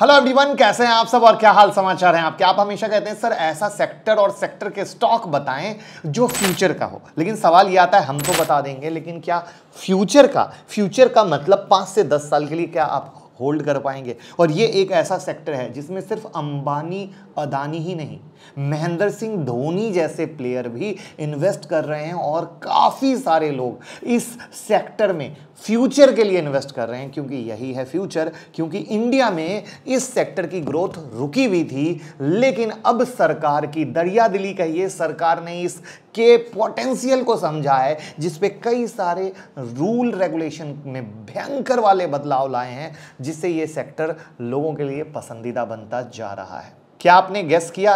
hello everyone कैसे हैं आप सब और क्या हाल समाचार हैं आपके आप हमेशा कहते हैं सर ऐसा सेक्टर और सेक्टर के स्टॉक बताएं जो फ्यूचर का हो लेकिन सवाल ये आता है हम तो बता देंगे लेकिन क्या फ्यूचर का फ्यूचर का मतलब पाँच से दस साल के लिए क्या आप होल्ड कर पाएंगे और ये एक ऐसा सेक्टर है जिसमें सिर्फ अंबानी अदानी ही नहीं महेंद्र सिंह धोनी जैसे प्लेयर भी इन्वेस्ट कर रहे हैं और काफ़ी सारे लोग इस सेक्टर में फ्यूचर के लिए इन्वेस्ट कर रहे हैं क्योंकि यही है फ्यूचर क्योंकि इंडिया में इस सेक्टर की ग्रोथ रुकी हुई थी लेकिन अब सरकार की दरिया दिली कहिए सरकार ने इस के पोटेंशियल को समझा है जिसपे कई सारे रूल रेगुलेशन में भयंकर वाले बदलाव लाए हैं जिससे ये सेक्टर लोगों के लिए पसंदीदा बनता जा रहा है क्या आपने गैस किया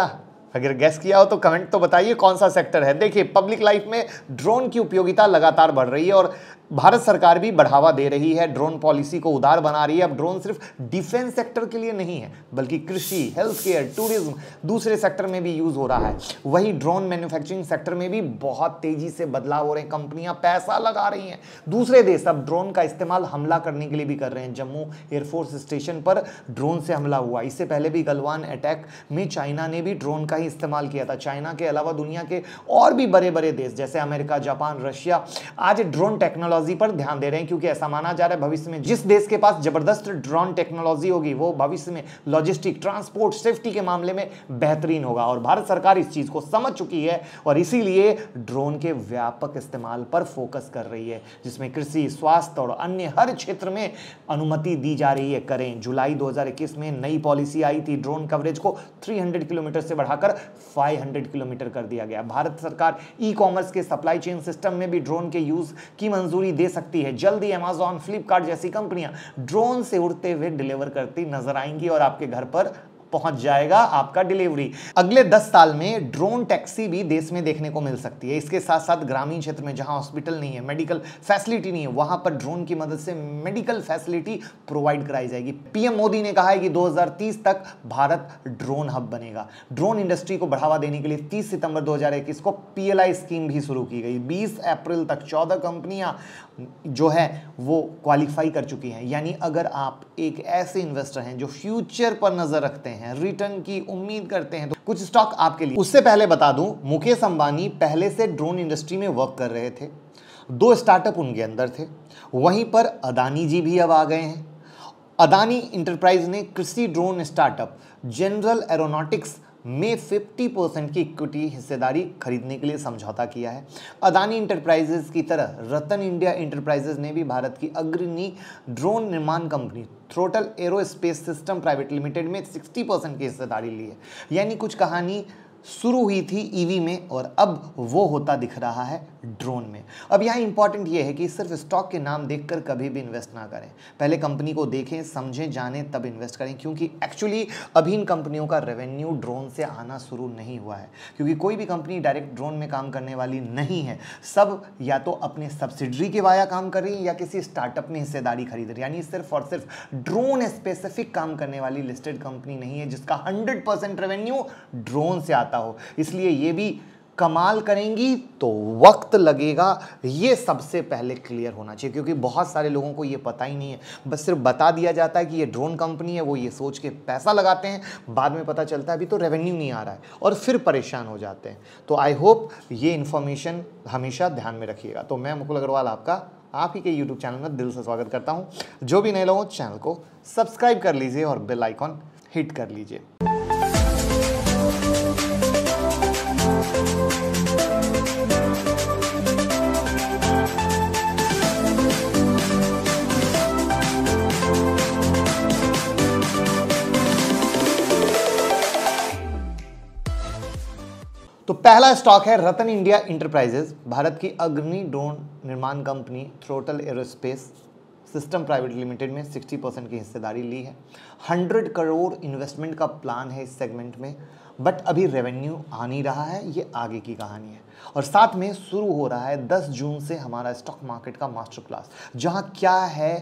अगर गैस किया हो तो कमेंट तो बताइए कौन सा सेक्टर है देखिए पब्लिक लाइफ में ड्रोन की उपयोगिता लगातार बढ़ रही है और भारत सरकार भी बढ़ावा दे रही है ड्रोन पॉलिसी को उदार बना रही है अब ड्रोन सिर्फ डिफेंस सेक्टर के लिए नहीं है बल्कि कृषि हेल्थ केयर टूरिज्म दूसरे सेक्टर में भी यूज हो रहा है वही ड्रोन मैन्युफैक्चरिंग सेक्टर में भी बहुत तेजी से बदलाव हो रहे हैं कंपनियां पैसा लगा रही हैं दूसरे देश अब ड्रोन का इस्तेमाल हमला करने के लिए भी कर रहे हैं जम्मू एयरफोर्स स्टेशन पर ड्रोन से हमला हुआ इससे पहले भी गलवान अटैक में चाइना ने भी ड्रोन का ही इस्तेमाल किया था चाइना के अलावा दुनिया के और भी बड़े बड़े देश जैसे अमेरिका जापान रशिया आज ड्रोन टेक्नोलॉजी टेक्नोलॉजी पर ध्यान दे रहे हैं क्योंकि ऐसा माना जा रहा है भविष्य में जिस देश के पास जबरदस्त ड्रोन टेक्नोलॉजी होगी वो भविष्य में लॉजिस्टिक ट्रांसपोर्ट सेफ्टी के मामले में बेहतरीन होगा और भारत सरकार इस चीज को समझ चुकी है और इसीलिए ड्रोन के व्यापक इस्तेमाल पर फोकस कर रही है जिसमें कृषि स्वास्थ्य और अन्य हर क्षेत्र में अनुमति दी जा रही है करें जुलाई दो में नई पॉलिसी आई थी ड्रोन कवरेज को थ्री किलोमीटर से बढ़ाकर फाइव किलोमीटर कर दिया गया भारत सरकार ई कॉमर्स के सप्लाई चेन सिस्टम में भी ड्रोन के यूज की मंजूरी डिलीवरी दे सकती है जल्दी अमेजॉन फ्लिपकार्ट जैसी कंपनियां ड्रोन से उड़ते हुए डिलीवर करती नजर आएंगी और आपके घर पर पहुंच जाएगा आपका डिलीवरी अगले 10 साल में ड्रोन टैक्सी भी देश में देखने को मिल सकती है इसके साथ साथ ग्रामीण क्षेत्र में जहां हॉस्पिटल नहीं है मेडिकल फैसिलिटी नहीं है वहां पर ड्रोन की मदद से मेडिकल फैसिलिटी प्रोवाइड कराई जाएगी पीएम मोदी ने कहा है कि 2030 तक भारत ड्रोन हब बनेगा ड्रोन इंडस्ट्री को बढ़ावा देने के लिए तीस सितंबर 2021 को पीएलआई स्कीम भी शुरू की गई 20 अप्रैल तक 14 कंपनियां जो है वो क्वालिफाई कर चुकी हैं यानी अगर आप एक ऐसे इन्वेस्टर हैं जो फ्यूचर पर नजर रखते हैं हैं रिटर्न की उम्मीद करते हैं तो कुछ स्टॉक आपके लिए उससे पहले बता दूं मुकेश अंबानी पहले से ड्रोन इंडस्ट्री में वर्क कर रहे थे दो स्टार्टअप उनके अंदर थे वहीं पर अदानी जी भी अब आ गए हैं अदानी इंटरप्राइज ने कृषि ड्रोन स्टार्टअप जनरल एरोनॉटिक्स में 50 परसेंट की इक्विटी हिस्सेदारी खरीदने के लिए समझौता किया है अदानी इंटरप्राइजेज की तरह रतन इंडिया इंटरप्राइजेज ने भी भारत की अग्रणी ड्रोन निर्माण company throttle aerospace system private limited में 60 परसेंट की हिस्सेदारी ली है यानी कुछ कहानी शुरू हुई थी ईवी e में और अब वो होता दिख रहा है ड्रोन में अब यहाँ इंपॉर्टेंट ये है कि सिर्फ स्टॉक के नाम देखकर कभी भी इन्वेस्ट ना करें पहले कंपनी को देखें समझें जानें तब इन्वेस्ट करें क्योंकि एक्चुअली अभी इन कंपनियों का रेवेन्यू ड्रोन से आना शुरू नहीं हुआ है क्योंकि कोई भी कंपनी डायरेक्ट ड्रोन में काम करने वाली नहीं है सब या तो अपने सब्सिडरी के वाया काम कर रही है या किसी स्टार्टअप में हिस्सेदारी खरीद रही यानी सिर्फ और सिर्फ ड्रोन स्पेसिफिक काम करने वाली लिस्टेड कंपनी नहीं है जिसका हंड्रेड रेवेन्यू ड्रोन से आता जाता हो इसलिए ये भी कमाल करेंगी तो वक्त लगेगा ये सबसे पहले क्लियर होना चाहिए क्योंकि बहुत सारे लोगों को ये पता ही नहीं है बस सिर्फ बता दिया जाता है कि ये ड्रोन कंपनी है वो ये सोच के पैसा लगाते हैं बाद में पता चलता है अभी तो रेवेन्यू नहीं आ रहा है और फिर परेशान हो जाते हैं तो आई होप ये इन्फॉर्मेशन हमेशा ध्यान में रखिएगा तो मैं मुकुल अग्रवाल आपका आप ही के यूट्यूब चैनल में दिल से स्वागत करता हूँ जो भी नए लोग चैनल को सब्सक्राइब कर लीजिए और बेल आइकॉन हिट कर लीजिए पहला स्टॉक है रतन इंडिया इंटरप्राइजेज भारत की अग्नि ड्रोन निर्माण company throttle aerospace system private limited में 60 परसेंट की हिस्सेदारी ली है 100 करोड़ इन्वेस्टमेंट का प्लान है इस सेगमेंट में बट अभी रेवेन्यू आ नहीं रहा है ये आगे की कहानी है और साथ में शुरू हो रहा है 10 जून से हमारा स्टॉक मार्केट का मास्टर क्लास जहां क्या है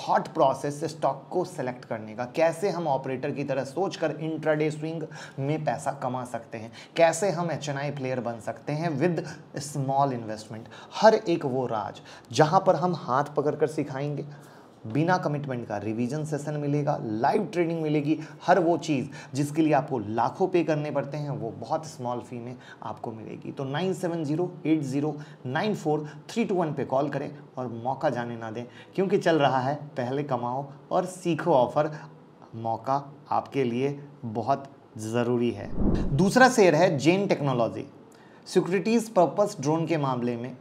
थॉट प्रोसेस से स्टॉक को सेलेक्ट करने का कैसे हम ऑपरेटर की तरह सोचकर इंट्राडे स्विंग में पैसा कमा सकते हैं कैसे हम एच प्लेयर बन सकते हैं विद स्मॉल इन्वेस्टमेंट हर एक वो राज जहाँ पर हम हाथ पकड़ कर सिखाएंगे बिना कमिटमेंट का रिवीजन सेशन मिलेगा लाइव ट्रेनिंग मिलेगी हर वो चीज़ जिसके लिए आपको लाखों पे करने पड़ते हैं वो बहुत स्मॉल फी में आपको मिलेगी तो nine seven zero eight zero nine four three two one पे कॉल करें और मौका जाने ना दें क्योंकि चल रहा है पहले कमाओ और सीखो ऑफ़र मौका आपके लिए बहुत ज़रूरी है दूसरा शेयर है Zen Technology securities purpose drone के मामले में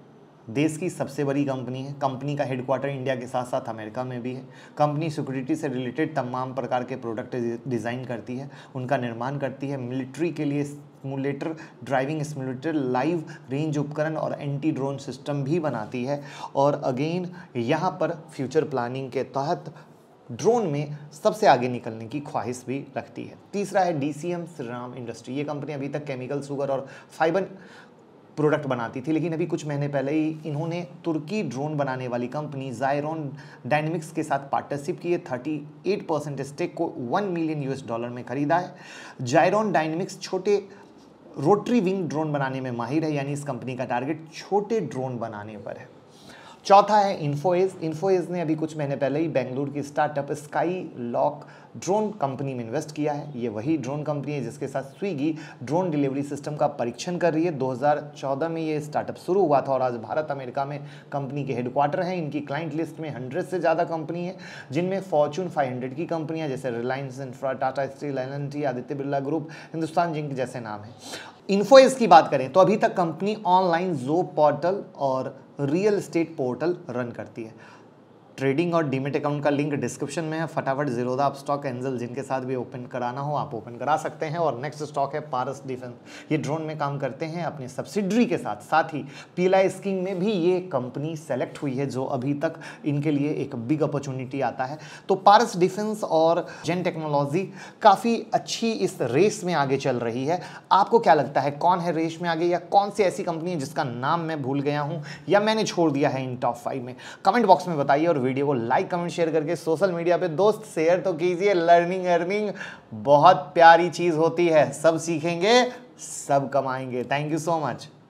देश की सबसे बड़ी कंपनी है कंपनी का हेडक्वार्टर इंडिया के साथ साथ अमेरिका में भी है कंपनी सिक्योरिटी से रिलेटेड तमाम प्रकार के प्रोडक्ट डिज़ाइन करती है उनका निर्माण करती है मिलिट्री के लिए simulator driving simulator live range उपकरण और एंटी ड्रोन सिस्टम भी बनाती है और अगेन यहाँ पर फ्यूचर प्लानिंग के तहत ड्रोन में सबसे आगे निकलने की ख्वाहिश भी रखती है तीसरा है D C M Shriram industry ये कंपनी अभी तक केमिकल सुगर और फाइबर प्रोडक्ट बनाती थी लेकिन अभी कुछ महीने पहले ही इन्होंने तुर्की ड्रोन बनाने वाली कंपनी जायरॉन डायनेमिक्स के साथ पार्टनरशिप की है 38 परसेंट स्टेक को 1 मिलियन यूएस डॉलर में खरीदा है जायरॉन डायनेमिक्स छोटे रोटरी विंग ड्रोन बनाने में माहिर है यानी इस कंपनी का टारगेट छोटे ड्रोन बनाने पर है चौथा है इन्फोएज इन्फोएज ने अभी कुछ महीने पहले ही बेंगलुरु की startup Skylock drone company में इन्वेस्ट किया है ये वही ड्रोन कंपनी है जिसके साथ स्विगी ड्रोन डिलीवरी सिस्टम का परीक्षण कर रही है 2014 में ये स्टार्टअप शुरू हुआ था और आज भारत अमेरिका में कंपनी के हेडक्वार्टर हैं इनकी क्लाइंट लिस्ट में हंड्रेड से ज़्यादा कंपनी है जिनमें फॉर्चून फाइव की कंपनियाँ जैसे रिलायंस इंफ्रा टाटा स्टील एल आदित्य बिरला ग्रुप हिंदुस्तान जिंक जैसे नाम है इन्फोएस की बात करें तो अभी तक कंपनी ऑनलाइन जो पोर्टल और रियल स्टेट पोर्टल रन करती है ट्रेडिंग और डीमेट अकाउंट का लिंक डिस्क्रिप्शन में है फटाफट जीरोदा आप स्टॉक एंजल जिनके साथ भी ओपन कराना हो आप ओपन करा सकते हैं और नेक्स्ट स्टॉक है पारस डिफेंस ये ड्रोन में काम करते हैं अपनी सब्सिडरी के साथ साथ ही पीलाई स्कीम में भी ये कंपनी सेलेक्ट हुई है जो अभी तक इनके लिए एक बिग अपॉर्चुनिटी आता है तो पारस डिफेंस और जेन टेक्नोलॉजी काफ़ी अच्छी इस रेस में आगे चल रही है आपको क्या लगता है कौन है रेस में आगे या कौन सी ऐसी कंपनी है जिसका नाम मैं भूल गया हूँ या मैंने छोड़ दिया है इन टॉप फाइव में कमेंट बॉक्स में बताइए और वीडियो को लाइक कमेंट शेयर करके सोशल मीडिया पे दोस्त शेयर तो कीजिए लर्निंग अर्निंग बहुत प्यारी चीज़ होती है सब सीखेंगे सब कमाएंगे थैंक यू सो मच